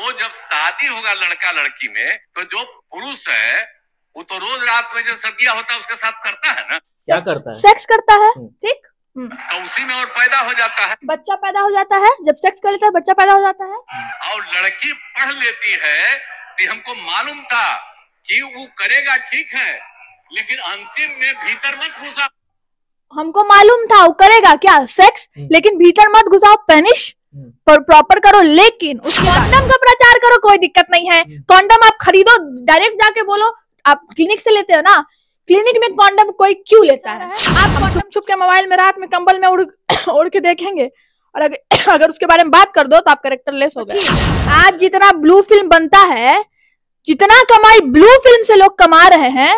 वो जब शादी होगा लड़का लड़की में तो जो पुरुष है वो तो रोज रात में जो सदिया होता है उसके साथ करता है ना क्या करता है सेक्स करता है हम्म। ठीक हम्म। तो उसी में और पैदा हो जाता है बच्चा पैदा हो जाता है जब सेक्स कर लेता है बच्चा पैदा हो जाता है हम्म। और लड़की पढ़ लेती है तो हमको मालूम था कि वो करेगा ठीक है लेकिन अंतिम में भीतर मत घुसा हमको मालूम था वो करेगा क्या सेक्स लेकिन भीतर मत घुसाओ पेनिश पर प्रॉपर करो लेकिन उस कॉन्डम का प्रचार करो कोई दिक्कत नहीं है कॉन्डम आप खरीदो डायरेक्ट जाके बोलो आप क्लिनिक से लेते हो ना क्लिनिक में कॉन्डम कोई क्यों लेता है आप छुप छुप के मोबाइल में रात में कंबल में उड़ उड़ के देखेंगे और अगर, अगर उसके बारे में बात कर दो तो आप करेक्टर लेस हो तो गए आज जितना ब्लू फिल्म बनता है जितना कमाई ब्लू फिल्म से लोग कमा रहे हैं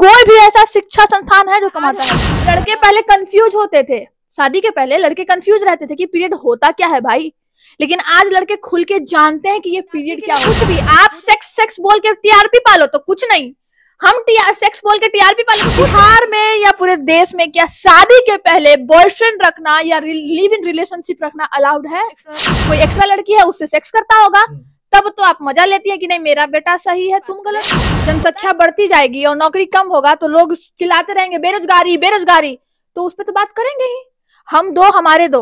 कोई भी ऐसा शिक्षा संस्थान है जो कमाता है लड़के पहले कंफ्यूज होते थे शादी के पहले लड़के कंफ्यूज रहते थे कि पीरियड होता क्या है भाई लेकिन आज लड़के खुल के जानते हैं कि ये पीरियड क्या कुछ भी आप सेक्स सेक्स बोल के टीआरपी पालो तो कुछ नहीं हम सेक्स बोल के टीआरपी पालो बिहार में या पूरे देश में क्या शादी के पहले बॉयफ्रेंड रखना या लिव इन रिलेशनशिप रखना अलाउड है कोई एक्स्ट्रा लड़की है उससे सेक्स करता होगा हम्म। तब तो आप मजा लेती है कि नहीं मेरा बेटा सही है तुम गलत जनसंख्या बढ़ती जाएगी और नौकरी कम होगा तो लोग चिल्लाते रहेंगे बेरोजगारी बेरोजगारी तो उस पर तो बात करेंगे ही हम दो हमारे दो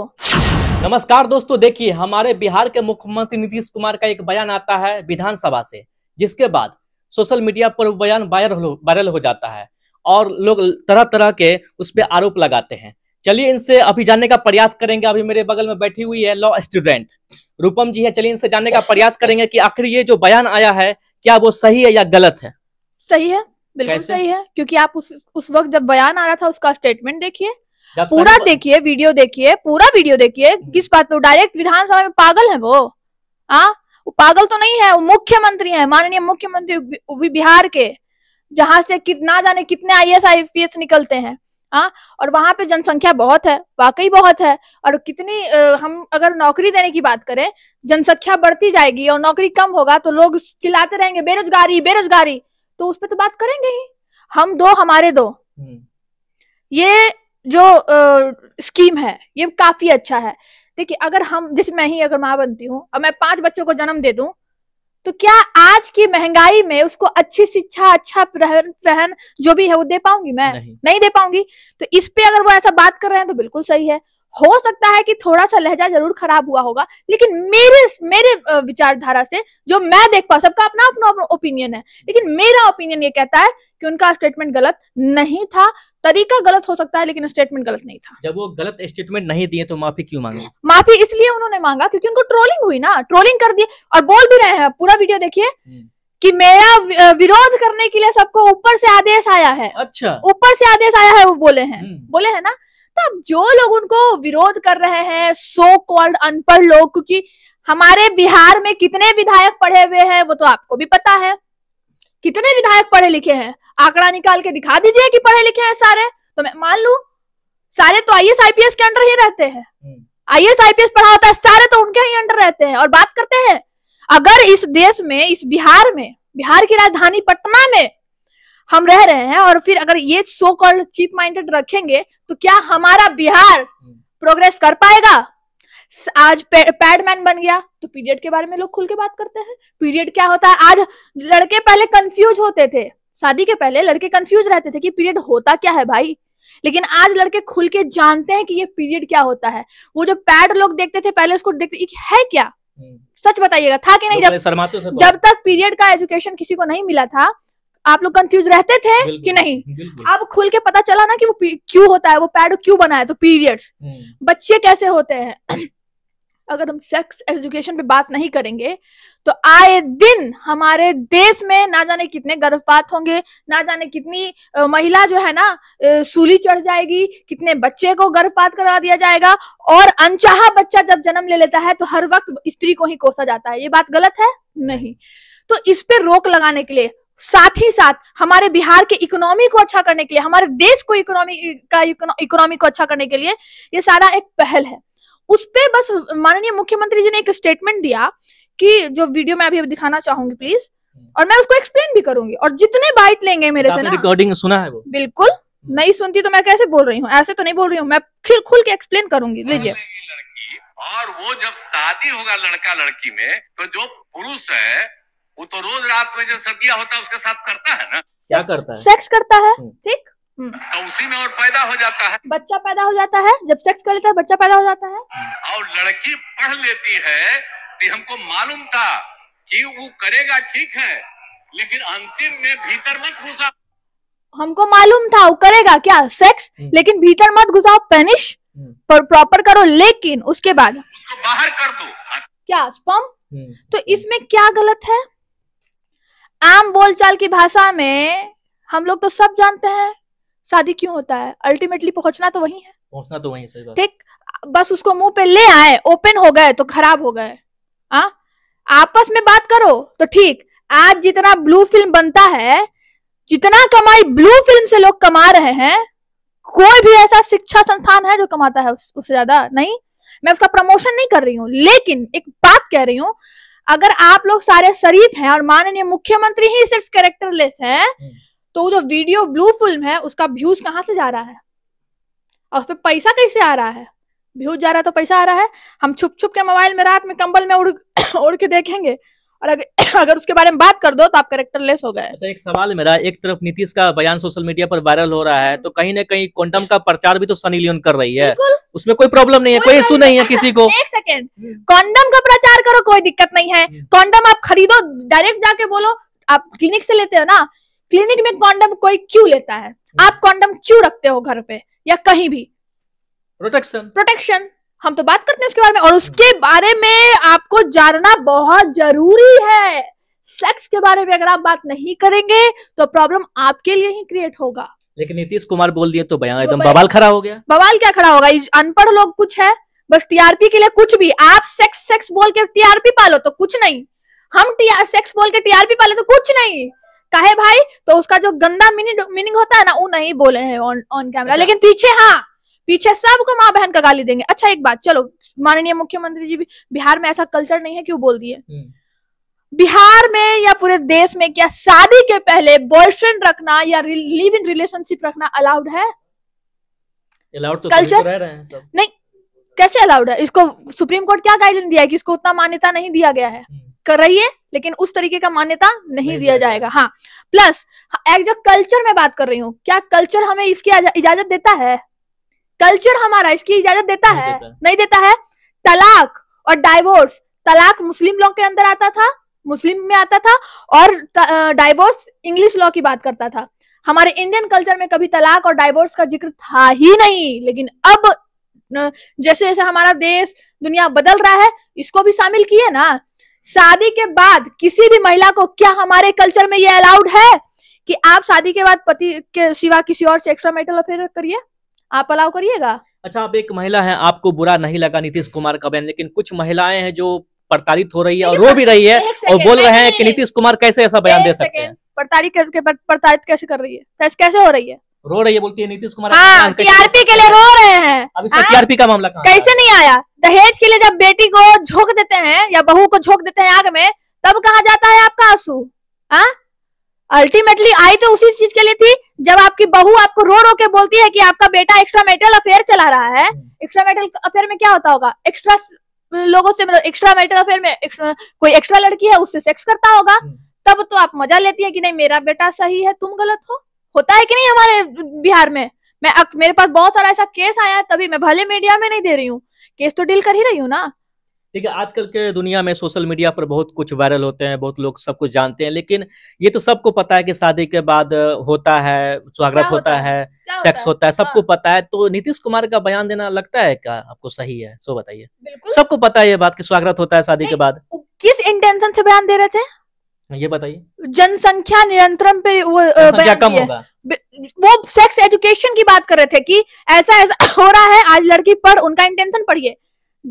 नमस्कार दोस्तों देखिए हमारे बिहार के मुख्यमंत्री नीतीश कुमार का एक बयान आता है विधानसभा से जिसके बाद सोशल मीडिया पर बयान वायरल हो जाता है और लोग तरह तरह के उस पर आरोप लगाते हैं चलिए इनसे अभी जानने का प्रयास करेंगे अभी मेरे बगल में बैठी हुई है लॉ स्टूडेंट रूपम जी है चलिए इनसे जानने का प्रयास करेंगे कि आखिर ये जो बयान आया है क्या वो सही है या गलत है सही है बिल्कुल सही है क्योंकि आप उस उस वक्त जब बयान आ रहा था उसका स्टेटमेंट देखिए पूरा देखिए वीडियो देखिए पूरा वीडियो देखिए हम्म। किस बात पे डायरेक्ट विधानसभा में पागल है वो हाँ पागल तो नहीं है वो मुख्यमंत्री है माननीय मुख्यमंत्री बिहार के जहां से कितना जाने कितने I S I P S निकलते हैं हाँ और वहां पे जनसंख्या बहुत है वाकई बहुत है और कितनी आ, हम अगर नौकरी देने की बात करें जनसंख्या बढ़ती जाएगी और नौकरी कम होगा तो लोग चिल्लाते रहेंगे बेरोजगारी बेरोजगारी तो उस पर तो बात करेंगे ही हम दो हमारे दो हम्म। ये जो स्कीम है ये काफी अच्छा है देखिए अगर हम जैसे मैं ही अगर माँ बनती हूँ और मैं पांच बच्चों को जन्म दे दू तो क्या आज की महंगाई में उसको अच्छी शिक्षा अच्छा रहन सहन जो भी है वो दे पाऊंगी मैं नहीं, नहीं दे पाऊंगी तो इस पे अगर वो ऐसा बात कर रहे हैं तो बिल्कुल सही है हो सकता है कि थोड़ा सा लहजा जरूर खराब हुआ होगा लेकिन मेरे मेरे विचारधारा से जो मैं देख पा सबका अपना अपना ओपिनियन है लेकिन मेरा ओपिनियन ये कहता है कि उनका स्टेटमेंट गलत नहीं था तरीका गलत हो सकता है लेकिन स्टेटमेंट गलत नहीं था जब वो गलत स्टेटमेंट नहीं दिए तो माफी क्यों मांगी माफी इसलिए उन्होंने मांगा क्योंकि उनको ट्रोलिंग हुई ना ट्रोलिंग कर दिए और बोल भी रहे हैं पूरा वीडियो देखिए हम्म। कि मेरा विरोध करने के लिए सबको ऊपर से आदेश आया है अच्छा ऊपर से आदेश आया है वो बोले हैं हम्म। बोले हैं ना तब जो लोग उनको विरोध कर रहे हैं सो कॉल्ड अनपढ़ लोग क्योंकि हमारे बिहार में कितने विधायक पढ़े हुए हैं वो तो आपको भी पता है कितने विधायक पढ़े लिखे हैं आंकड़ा निकाल के दिखा दीजिए कि पढ़े लिखे हैं सारे तो मैं मान लू सारे तो आई पी आईपीएस के अंडर ही रहते हैं आई पी आईपीएस पढ़ा होता है सारे तो उनके ही अंडर रहते हैं और बात करते हैं अगर इस देश में इस बिहार में बिहार की राजधानी पटना में हम रह रहे हैं और फिर अगर ये सो कॉल्ड चीप माइंडेड रखेंगे तो क्या हमारा बिहार प्रोग्रेस हम्म। कर पाएगा आज पैडमैन बन गया तो पीरियड के बारे में लोग खुल के बात करते हैं पीरियड क्या होता है आज लड़के पहले कंफ्यूज होते थे शादी के पहले लड़के कंफ्यूज रहते थे कि पीरियड होता क्या है भाई लेकिन आज लड़के खुल के जानते हैं कि ये पीरियड क्या होता है वो जो पैड लोग देखते थे पहले उसको देखते है क्या हम्म। सच बताइएगा था कि नहीं जब तो जब तक पीरियड का एजुकेशन किसी को नहीं मिला था आप लोग कंफ्यूज रहते थे कि नहीं अब खुल के पता चला ना कि वो क्यों होता है वो पैड क्यों बना है तो पीरियड हम्म। बच्चे कैसे होते हैं अगर हम सेक्स एजुकेशन पे बात नहीं करेंगे तो आए दिन हमारे देश में ना जाने कितने गर्भपात होंगे ना जाने कितनी महिला जो है ना सूली चढ़ जाएगी कितने बच्चे को गर्भपात करवा दिया जाएगा और अनचाहा बच्चा जब जन्म ले लेता है तो हर वक्त स्त्री को ही कोसा जाता है ये बात गलत है नहीं तो इस पे रोक लगाने के लिए साथ ही साथ हमारे बिहार के इकोनॉमी को अच्छा करने के लिए हमारे देश को इकोनॉमी का इकोनॉमी को अच्छा करने के लिए ये सारा एक पहल है उस पर बस माननीय मुख्यमंत्री जी ने एक स्टेटमेंट दिया कि जो वीडियो मैं अभी दिखाना चाहूंगी प्लीज हम्म। और मैं उसको एक्सप्लेन भी करूंगी और जितने बाइट लेंगे मेरे से ना रिकॉर्डिंग सुना है वो बिल्कुल हम्म। नहीं सुनती तो मैं कैसे बोल रही हूँ ऐसे तो नहीं बोल रही हूँ मैं खुल के एक्सप्लेन करूंगी हम्म। लीजिए और वो जब शादी होगा लड़का लड़की में तो जो पुरुष है वो तो रोज रात में जो सदिया होता है उसके साथ करता है ना क्या करता है सेक्स करता है ठीक हम्म। तो उसी में और पैदा हो जाता है बच्चा पैदा हो जाता है जब सेक्स कर लेता है बच्चा पैदा हो जाता है और लड़की पढ़ लेती है तो हमको मालूम था कि वो करेगा ठीक है लेकिन अंतिम में भीतर मत घुसा हमको मालूम था वो करेगा क्या सेक्स हम्म। लेकिन भीतर मत घुसाओ पेनिश हम्म। पर प्रॉपर करो लेकिन उसके बाद उसको बाहर कर दो क्या स्पम तो इसमें क्या गलत है आम बोलचाल की भाषा में हम लोग तो सब जानते हैं शादी क्यों होता है अल्टीमेटली पहुंचना तो वही है पहुंचना तो वही है ठीक बस उसको मुंह पे ले आए ओपन हो गए तो खराब हो गए आपस में बात करो तो ठीक आज जितना ब्लू फिल्म बनता है जितना कमाई ब्लू फिल्म से लोग कमा रहे हैं कोई भी ऐसा शिक्षा संस्थान है जो कमाता है उस, उससे ज्यादा नहीं मैं उसका प्रमोशन नहीं कर रही हूँ लेकिन एक बात कह रही हूँ अगर आप लोग सारे शरीफ हैं और माननीय मुख्यमंत्री ही सिर्फ कैरेक्टरलेस हैं हम्म। तो जो वीडियो ब्लू फिल्म है उसका व्यूज कहाँ से जा रहा है और उस पर पैसा कैसे आ रहा है व्यूज जा रहा है तो पैसा आ रहा है हम छुप छुप के मोबाइल में रात में कंबल में उड़ उड़ के देखेंगे और अगर अगर उसके बारे में बात कर दो तो आप लेस हो गए अच्छा एक सवाल है मेरा एक तरफ नीतीश का बयान सोशल मीडिया पर वायरल हो रहा है तो कहीं ना कहीं क्वांटम का प्रचार भी तो सनी लियोन कर रही है उसमें कोई प्रॉब्लम नहीं है कोई इशू नहीं है किसी को एक सेकेंड क्वांटम का प्रचार करो कोई दिक्कत नहीं है क्वांटम हम्म। आप खरीदो डायरेक्ट जाके बोलो आप क्लिनिक से लेते हो ना क्लिनिक में कॉन्डम कोई क्यों लेता है हम्म। आप कॉन्डम क्यों रखते हो घर पे या कहीं भी प्रोटेक्शन प्रोटेक्शन हम तो बात करते हैं उसके बारे में और उसके बारे में आपको जानना बहुत जरूरी है सेक्स के बारे में अगर आप बात नहीं करेंगे तो प्रॉब्लम आपके लिए ही क्रिएट होगा लेकिन नीतीश कुमार बोल दिए तो बयान तो एकदम बवाल खड़ा हो गया बवाल क्या खड़ा होगा अनपढ़ लोग कुछ है बस टीआरपी के लिए कुछ भी आप सेक्स सेक्स बोल के टीआरपी पालो तो कुछ नहीं हम सेक्स बोल के टीआरपी पालो तो कुछ नहीं काहे भाई तो उसका जो गंदा मीनिंग मीनिंग होता है ना वो नहीं बोले हैं ऑन कैमरा अच्छा। लेकिन पीछे हाँ पीछे सबको माँ बहन का गाली देंगे अच्छा एक बात चलो माननीय मुख्यमंत्री जी भी बिहार में ऐसा कल्चर नहीं है कि वो बोल दिए हम्म। बिहार में या पूरे देश में क्या शादी के पहले बॉयफ्रेंड रखना या लिव इन रिलेशनशिप रखना अलाउड है अलाउड तो कल्चर तो रह रहे हैं सब नहीं कैसे अलाउड है इसको सुप्रीम कोर्ट क्या गाइडलाइन दिया है कि इसको उतना मान्यता नहीं दिया गया है हम्म। कर रही है लेकिन उस तरीके का मान्यता नहीं, नहीं दिया जाएगा हाँ प्लस एक जो कल्चर में बात कर रही हूँ क्या कल्चर हमें इसकी इजाजत देता है कल्चर हमारा इसकी इजाजत देता है नहीं देता है तलाक और डाइवोर्स तलाक मुस्लिम लोग के अंदर आता था मुस्लिम में आता था और डाइवोर्स इंग्लिश लॉ की बात करता था हमारे इंडियन कल्चर में कभी तलाक और डाइवोर्स का जिक्र था ही नहीं लेकिन अब जैसे जैसे हमारा देश दुनिया बदल रहा है इसको भी शामिल किए ना शादी के बाद किसी भी महिला को क्या हमारे कल्चर में ये अलाउड है कि आप शादी के बाद पति के सिवा किसी और से एक्स्ट्रा मेटल अफेयर करिए आप अलाउ करिएगा अच्छा आप एक महिला हैं आपको बुरा नहीं लगा नीतीश कुमार का बयान लेकिन कुछ महिलाएं हैं जो प्रताड़ित हो रही है और रो भी रही है और बोल रहे हैं कि नीतीश कुमार कैसे ऐसा बयान दे सकते हैं प्रताड़ित कैसे कर रही है कैसे हो रही है रो रही है बोलती है नीतीश कुमार हाँ, हाँ, टीआरपी के लिए रो रहे हैं अब इसका हाँ? टीआरपी का मामला कैसे नहीं आया दहेज के लिए जब बेटी को झोंक देते हैं या बहू को झोंक देते हैं आग में तब कहा जाता है आपका आंसू अल्टीमेटली आई तो उसी चीज के लिए थी जब आपकी बहू आपको रो रो के बोलती है कि आपका बेटा एक्स्ट्रा मेटल अफेयर चला रहा है एक्स्ट्रा मेटल अफेयर में क्या होता होगा एक्स्ट्रा लोगों से मतलब एक्स्ट्रा मेटल अफेयर में कोई एक्स्ट्रा लड़की है उससे सेक्स करता होगा हम्म। तब तो आप मजा लेती है कि नहीं मेरा बेटा सही है तुम गलत हो होता है कि नहीं हमारे बिहार में मैं अक, मेरे पास बहुत सारा ऐसा केस आया है तभी मैं भले मीडिया में नहीं दे रही हूँ केस तो डील कर ही रही हूँ ना ठीक है आजकल के दुनिया में सोशल मीडिया पर बहुत कुछ वायरल होते हैं बहुत लोग सब कुछ जानते हैं लेकिन ये तो सबको पता है कि शादी के बाद होता है स्वागत होता, होता है, है सेक्स होता, होता है हाँ। सबको पता है तो नीतीश कुमार का बयान देना लगता है क्या आपको सही है सो बताइए सबको पता है ये बात की स्वागत होता है शादी के बाद किस इंटेंशन से बयान दे रहे थे हाँ, ये बताइए जनसंख्या नियंत्रण पे वो जनसंख्या कम होगा वो सेक्स एजुकेशन की बात कर रहे थे कि ऐसा ऐसा हो रहा है आज लड़की पढ़ उनका इंटेंशन पढ़िए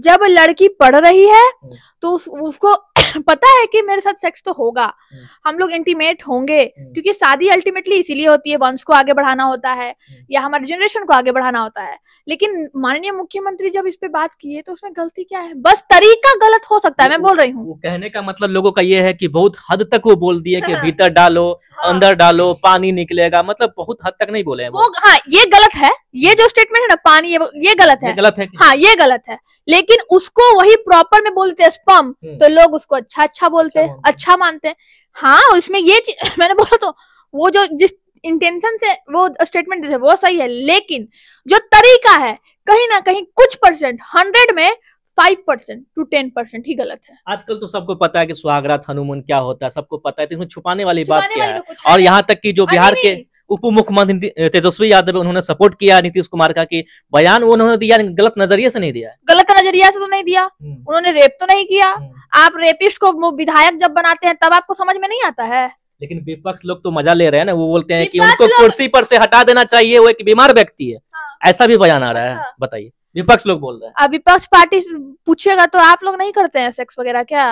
जब लड़की पढ़ रही है हम्म। तो उस, उसको पता है कि मेरे साथ सेक्स तो होगा हम्म। हम लोग इंटीमेट होंगे हम्म। क्योंकि शादी अल्टीमेटली इसीलिए होती है वंश को आगे बढ़ाना होता है हम्म। या हमारे जनरेशन को आगे बढ़ाना होता है लेकिन माननीय मुख्यमंत्री जब इस पे बात किए तो उसमें गलती क्या है बस तरीका गलत हो सकता है मैं बोल रही हूँ कहने का मतलब लोगों का ये है की बहुत हद तक वो बोल दिए की भीतर डालो हाँ। अंदर डालो पानी निकलेगा मतलब बहुत हद तक नहीं बोले वो हाँ ये गलत है ये जो स्टेटमेंट है ना पानी ये गलत है गलत है हाँ ये गलत है लेकिन उसको वही प्रॉपर में बोलते हैं कम हम्म। तो लोग उसको अच्छा अच्छा बोलते अच्छा हैं अच्छा मानते हैं हाँ उसमें ये मैंने बोला तो वो जो जिस इंटेंशन से वो स्टेटमेंट वो सही है लेकिन जो तरीका है कहीं ना कहीं कुछ परसेंट हंड्रेड में five percent to ten percent ही गलत है आजकल तो सबको पता है कि सुहागरात हनुमान क्या होता है सबको पता है तो इसमें छुपाने वाली छुपाने बात क्या तो है और यहाँ तक कि जो बिहार के उप मुख्यमंत्री तेजस्वी यादव उन्होंने सपोर्ट किया नीतीश कुमार का कि बयान उन्होंने दिया गलत नजरिए से नहीं दिया गलत नजरिया से तो नहीं दिया हम्म। उन्होंने रेप तो नहीं किया हम्म। आप रेपिस्ट को विधायक जब बनाते हैं तब आपको समझ में नहीं आता है लेकिन विपक्ष लोग तो मजा ले रहे हैं ना वो बोलते हैं कि उनको कुर्सी पर से हटा देना चाहिए वो एक बीमार व्यक्ति है हाँ। ऐसा भी बयान आ रहा है अच्छा। बताइए विपक्ष लोग बोल रहे हैं अब विपक्ष पार्टी पूछेगा तो आप लोग नहीं करते हैं सेक्स वगैरह क्या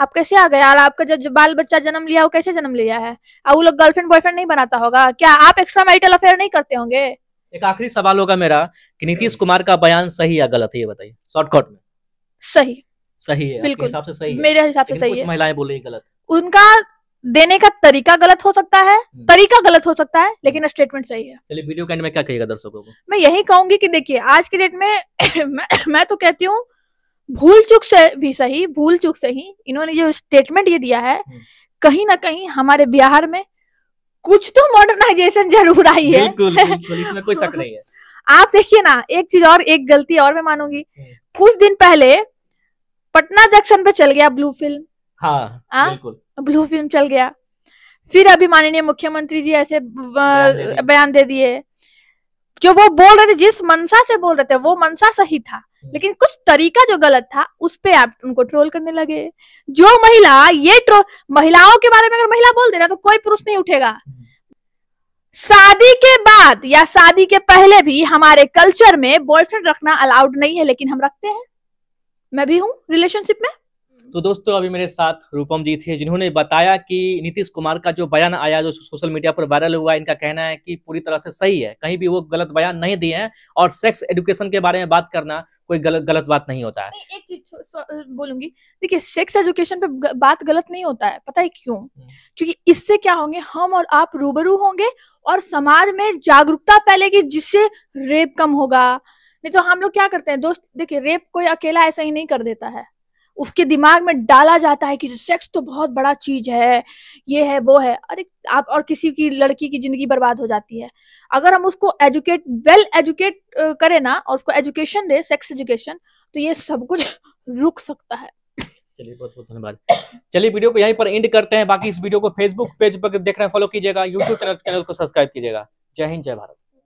आप कैसे आ गए यार आपका जब बाल बच्चा जन्म लिया वो कैसे जन्म लिया है वो लोग गर्लफ्रेंड बॉयफ्रेंड नहीं बनाता होगा क्या आप एक्स्ट्रा मैरिटल अफेयर नहीं करते होंगे एक आखिरी सवाल होगा मेरा कि नीतीश कुमार का बयान सही या गलत है ये बताइए शॉर्टकट में सही सही है बिल्कुल हिसाब से सही है। मेरे हिसाब से सही है महिलाएं बोले गलत उनका देने का तरीका गलत हो सकता है हम्म। तरीका गलत हो सकता है लेकिन स्टेटमेंट हम्म। सही है चलिए वीडियो के एंड में क्या कहिएगा दर्शकों को मैं यही कहूंगी कि देखिए आज के डेट में मैं तो कहती हूँ भूल चुक से भी सही भूल चुक सही इन्होंने जो स्टेटमेंट ये दिया है हम्म। कहीं ना कहीं हमारे बिहार में कुछ तो मॉडर्नाइजेशन जरूर आई है बिल्कुल, बिल्कुल, इसमें कोई शक नहीं है आप देखिए ना एक चीज और एक गलती और मैं मानूंगी हम्म। कुछ दिन पहले पटना जंक्शन पे चल गया ब्लू फिल्म हाँ, आ? ब्लू फिल्म चल गया फिर अभी माननीय मुख्यमंत्री जी ऐसे बयान दे दिए जो वो बोल रहे थे जिस मनसा से बोल रहे थे वो मनसा सही था हम्म। लेकिन कुछ तरीका जो गलत था उस पर आप उनको ट्रोल करने लगे जो महिला ये ट्रोल महिलाओं के बारे में अगर महिला बोल देना तो कोई पुरुष नहीं उठेगा हम्म। शादी के बाद या शादी के पहले भी हमारे कल्चर में बॉयफ्रेंड रखना अलाउड नहीं है लेकिन हम रखते हैं मैं भी हूं रिलेशनशिप में तो दोस्तों अभी मेरे साथ रूपम जी थे जिन्होंने बताया कि नीतीश कुमार का जो बयान आया जो सोशल मीडिया पर वायरल हुआ इनका कहना है कि पूरी तरह से सही है कहीं भी वो गलत बयान नहीं दिए हैं और सेक्स एजुकेशन के बारे में बात करना कोई गलत गलत बात नहीं होता है एक चीज बोलूंगी देखिए सेक्स एजुकेशन पे बात गलत नहीं होता है पता है क्यों हम्म। क्योंकि इससे क्या होंगे हम और आप रूबरू होंगे और समाज में जागरूकता फैलेगी जिससे रेप कम होगा नहीं तो हम लोग क्या करते हैं दोस्त देखिए रेप कोई अकेला ऐसा ही नहीं कर देता है उसके दिमाग में डाला जाता है कि सेक्स तो बहुत बड़ा चीज है ये है वो है अरे आप और किसी की लड़की की जिंदगी बर्बाद हो जाती है अगर हम उसको एजुकेट वेल एजुकेट करें ना और उसको एजुकेशन दे सेक्स एजुकेशन तो ये सब कुछ रुक सकता है चलिए बहुत बहुत धन्यवाद चलिए वीडियो को यहीं पर एंड करते हैं बाकी इस वीडियो को फेसबुक पेज पर देख रहे हैं फॉलो कीजिएगा यूट्यूब चैनल चैनल को सब्सक्राइब कीजिएगा जय हिंद जय भारत